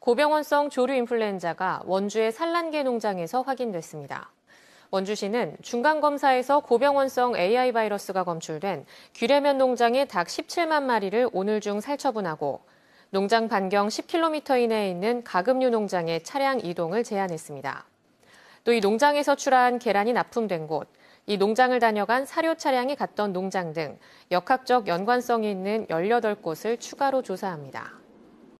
고병원성 조류 인플루엔자가 원주의 산란계 농장에서 확인됐습니다. 원주시는 중간검사에서 고병원성 AI 바이러스가 검출된 귀래면 농장의 닭 17만 마리를 오늘 중 살처분하고 농장 반경 10km 이내에 있는 가금류 농장의 차량 이동을 제한했습니다. 또 이 농장에서 출하한 계란이 납품된 곳, 이 농장을 다녀간 사료 차량이 갔던 농장 등 역학적 연관성이 있는 18곳을 추가로 조사합니다.